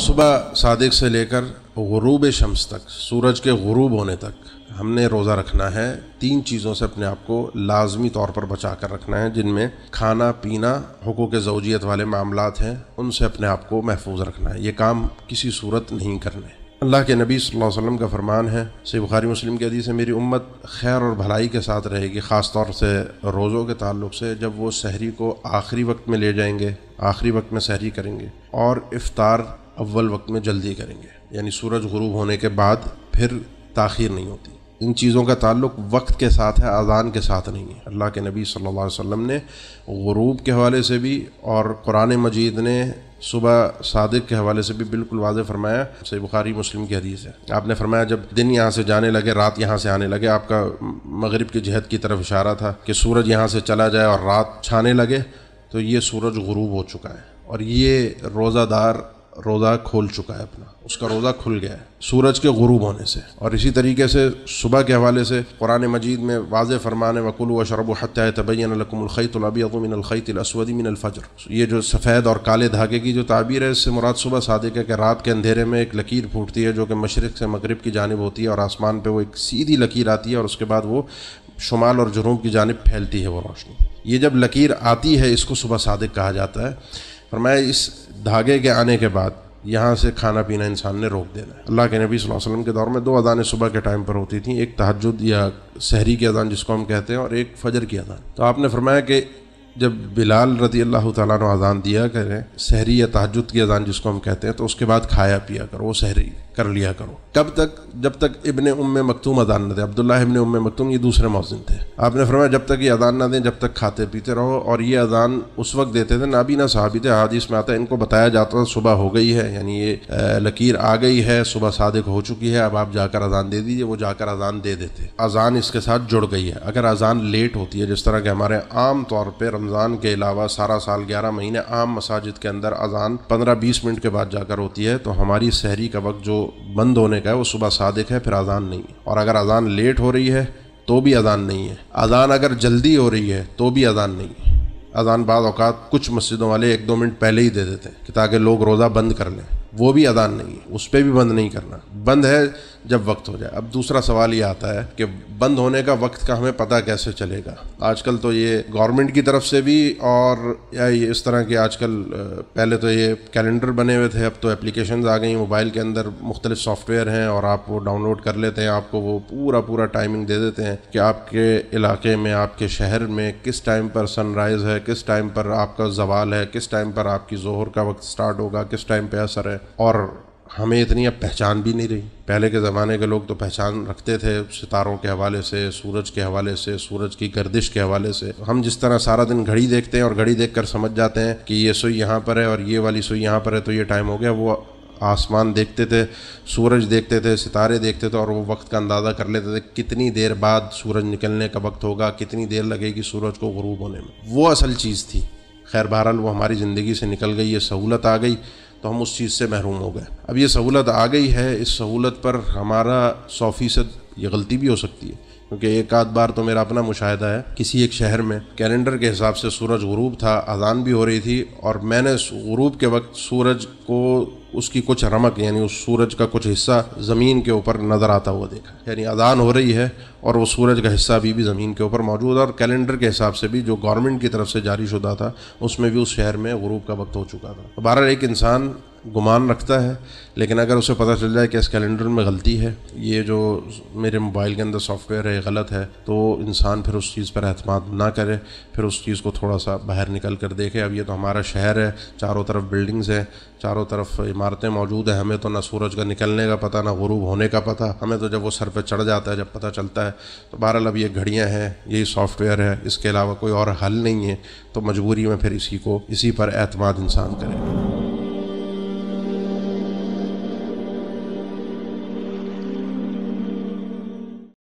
सुबह सादिक से लेकर गरूब शम्स तक सूरज के गरूब होने तक हमने रोज़ा रखना है तीन चीज़ों से अपने आप को लाजमी तौर पर बचा कर रखना है जिनमें खाना पीना हकूक़ जोजियत वाले मामला हैं उनसे अपने आप को महफूज रखना है ये काम किसी सूरत नहीं करने अल्लाह के नबी सल्लल्लाहु अलैहि वसल्लम का फरमान है से बुखारी मुस्लिम की अदी से मेरी उम्मत खैर और भलाई के साथ रहेगी ख़ास तौर से रोज़ों के ताल्लुक से जब वो शहरी को आखिरी वक्त में ले जाएंगे आखिरी वक्त में सहरी करेंगे और इफ़ार अव्वल वक्त में जल्दी करेंगे यानी सूरज गुरूब होने के बाद फिर ताखिर नहीं होती इन चीज़ों का ताल्लुक वक्त के साथ है अजान के साथ नहीं है अल्लाह के नबी सल्लल्लाहु अलैहि वसल्लम ने गरूब के हवाले से भी और कुरान मजीद ने सुबह सादिक के हवाले से भी बिल्कुल वाज फरमाया सही बुखारी मुस्लिम की हदीस है आपने फरमाया जब दिन यहाँ से जाने लगे रात यहाँ से आने लगे आपका मगरब की जहत की तरफ इशारा था कि सूरज यहाँ से चला जाए और रात छाने लगे तो ये सूरज गरूब हो चुका है और ये रोज़ादार रोज़ा खोल चुका है अपना उसका रोज़ा खुल गया है सूरज के गरूब होने से और इसी तरीके से सुबह के हवाले से कुरान मजीद में वाज फरमान वकुल व शरब हत्या तबैनलकमलखैतलबियामिनसवदी मिनलफ़जर ये जो सफ़ेद और काले धागे की जो ताबीर है इससे मुराद सुबह सादिक है कि रात के अंधेरे में एक लकीर फूटती है जो कि मशरक़ से मगरब की जानब होती है और आसमान पर वो एक सीधी लकीर आती है और उसके बाद वो शुमाल और जुनूब की जानब फैलती है वो रोशनी ये जब लकीर आती है इसको सुबह सादिक कहा जाता है और मैं इस धागे के आने के बाद यहाँ से खाना पीना इंसान ने रोक देना है अल्लाह के नबी वसल्लम के दौर में दो अदानें सुबह के टाइम पर होती थी एक तहजद या शहरी की अदान जिसको हम कहते हैं और एक फजर की अदान तो आपने फरमाया कि जब बिलाल रदी अल्लाह तु ने अज़ान दिया करें शहरी या तहजद की अज़ान जिसको हम कहते हैं तो उसके बाद खाया पिया करो वो शहरी कर लिया करो कब तक जब तक इबन उम मकतूम अदान न दें अब्दुल्ला इबन उम मखतूम ये दूसरे मौजिन थे आपने फरमाया जब तक ये अदान ना दें जब तक खाते पीते रहो और ये अदान उस वक्त देते थे नाबीना साहबी थे हादिस में आता है इनको बताया जाता था सुबह हो गई है यानी ये लकीर आ गई है सुबह सादक हो चुकी है अब आप जाकर अजान दे दीजिए वो जाकर अजान दे देते अजान इसके साथ जुड़ गई है अगर अजान लेट होती है जिस तरह के हमारे आम तौर पर रमज़ान के अलावा सारा साल ग्यारह महीने आम मसाजिद के अंदर अजान पंद्रह बीस मिनट के बाद जाकर होती है तो हमारी शहरी का वक्त जो बंद होने का है वो सुबह सादक है फिर अजान नहीं है और अगर अजान लेट हो रही है तो भी अजान नहीं है अजान अगर जल्दी हो रही है तो भी अजान नहीं है अजान बाद अवकात कुछ मस्जिदों वाले एक दो मिनट पहले ही दे देते हैं कि ताकि लोग रोज़ा बंद कर लें वो भी अदान नहीं है उस पर भी बंद नहीं करना बंद है जब वक्त हो जाए अब दूसरा सवाल ये आता है कि बंद होने का वक्त का हमें पता कैसे चलेगा आजकल तो ये गवर्नमेंट की तरफ से भी और या ये इस तरह के आजकल पहले तो ये कैलेंडर बने हुए थे अब तो एप्लीकेशन आ गई मोबाइल के अंदर मुख्तलिफ सॉफ्टवेयर हैं और आप वो डाउनलोड कर लेते हैं आपको वो पूरा पूरा टाइमिंग दे देते हैं कि आपके इलाके में आपके शहर में किस टाइम पर सनराइज़ है किस टाइम पर आपका जवाल है किस टाइम पर आपकी जोहर का वक्त स्टार्ट होगा किस टाइम पर असर है और हमें इतनी अब पहचान भी नहीं रही पहले के ज़माने के लोग तो पहचान रखते थे सितारों के हवाले से सूरज के हवाले से सूरज की गर्दिश के हवाले से हम जिस तरह सारा दिन घड़ी देखते हैं और घड़ी देख समझ जाते हैं कि ये सुई यहाँ पर है और ये वाली सुई यहाँ पर है तो ये टाइम हो गया वो आसमान देखते थे सूरज देखते थे सितारे देखते थे और वो वक्त का अंदाज़ा कर लेते थे कितनी देर बाद सूरज निकलने का वक्त होगा कितनी देर लगेगी सूरज को गरूब होने में वो असल चीज़ थी खैर बहरहाल वो हमारी ज़िंदगी से निकल गई ये सहूलत आ गई तो हम उस चीज़ से महरूम हो गए अब ये सहूलत आ गई है इस सहूलत पर हमारा सौ फीसद ये गलती भी हो सकती है क्योंकि एक आध बार तो मेरा अपना मुशाहिदा है किसी एक शहर में कैलेंडर के हिसाब से सूरज गरूब था अजान भी हो रही थी और मैंने गरूब के वक्त सूरज को उसकी कुछ रमक यानी उस सूरज का कुछ हिस्सा ज़मीन के ऊपर नज़र आता हुआ देखा यानी अजान हो रही है और वो सूरज का हिस्सा अभी भी ज़मीन के ऊपर मौजूद है और कैलेंडर के हिसाब से भी जो गवर्नमेंट की तरफ से जारी शुदा था उसमें भी उस शहर में गरूब का वक्त हो चुका था बहर एक इंसान गुमान रखता है लेकिन अगर उसे पता चल जाए कि इस कैलेंडर में गलती है ये जो मेरे मोबाइल के अंदर सॉफ्टवेयर है गलत है तो इंसान फिर उस चीज़ पर अहतमाद ना करे फिर उस चीज़ को थोड़ा सा बाहर निकल कर देखे अब ये तो हमारा शहर है चारों तरफ बिल्डिंग्स हैं चारों तरफ इमारतें मौजूद हैं हमें तो ना सूरज का निकलने का पता ना गुरूब होने का पता हमें तो जब वो सर पर चढ़ जाता है जब पता चलता है तो बहरहाल अब ये घड़ियाँ हैं यही सॉफ्टवेयर है इसके अलावा कोई और हल नहीं है तो मजबूरी में फिर इसी को इसी पर अहतमाद इंसान करेगा